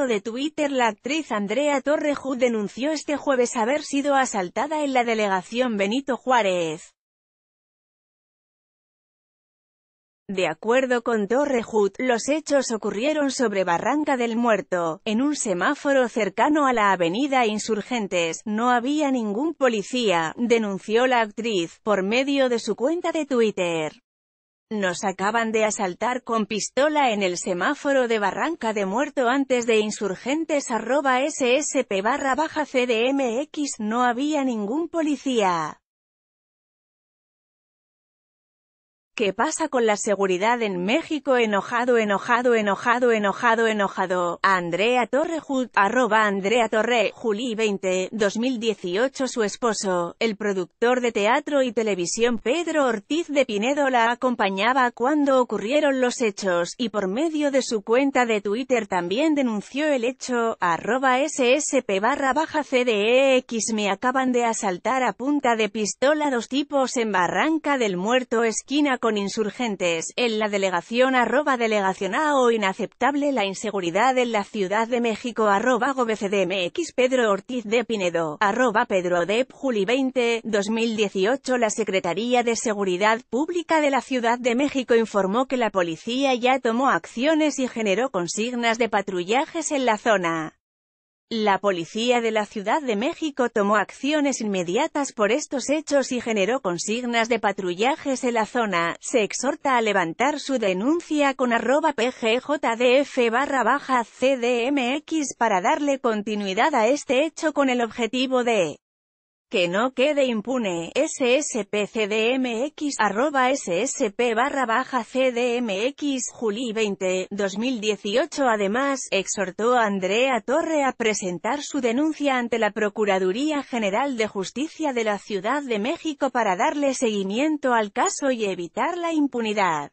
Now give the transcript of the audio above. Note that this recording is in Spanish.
de Twitter la actriz Andrea Torrejud denunció este jueves haber sido asaltada en la delegación Benito Juárez. De acuerdo con Torrejud, los hechos ocurrieron sobre Barranca del Muerto, en un semáforo cercano a la avenida Insurgentes. No había ningún policía, denunció la actriz, por medio de su cuenta de Twitter. Nos acaban de asaltar con pistola en el semáforo de Barranca de Muerto antes de insurgentes arroba ssp barra baja cdmx no había ningún policía. ¿Qué pasa con la seguridad en México? Enojado, enojado, enojado, enojado, enojado. Andrea Torrejut, arroba Andrea Torre, Juli 20, 2018 Su esposo, el productor de teatro y televisión Pedro Ortiz de Pinedo la acompañaba cuando ocurrieron los hechos, y por medio de su cuenta de Twitter también denunció el hecho, arroba ssp barra baja cdex me acaban de asaltar a punta de pistola dos tipos en Barranca del Muerto esquina con insurgentes, en la delegación arroba delegación o inaceptable la inseguridad en la Ciudad de México arroba gobcdmx Pedro Ortiz de Pinedo, arroba Pedro Dep Juli 20, 2018 La Secretaría de Seguridad Pública de la Ciudad de México informó que la policía ya tomó acciones y generó consignas de patrullajes en la zona. La policía de la Ciudad de México tomó acciones inmediatas por estos hechos y generó consignas de patrullajes en la zona. Se exhorta a levantar su denuncia con arroba pgjdf barra baja cdmx para darle continuidad a este hecho con el objetivo de que no quede impune, sspcdmx arroba ssp barra baja cdmx Juli 20, 2018 Además, exhortó a Andrea Torre a presentar su denuncia ante la Procuraduría General de Justicia de la Ciudad de México para darle seguimiento al caso y evitar la impunidad.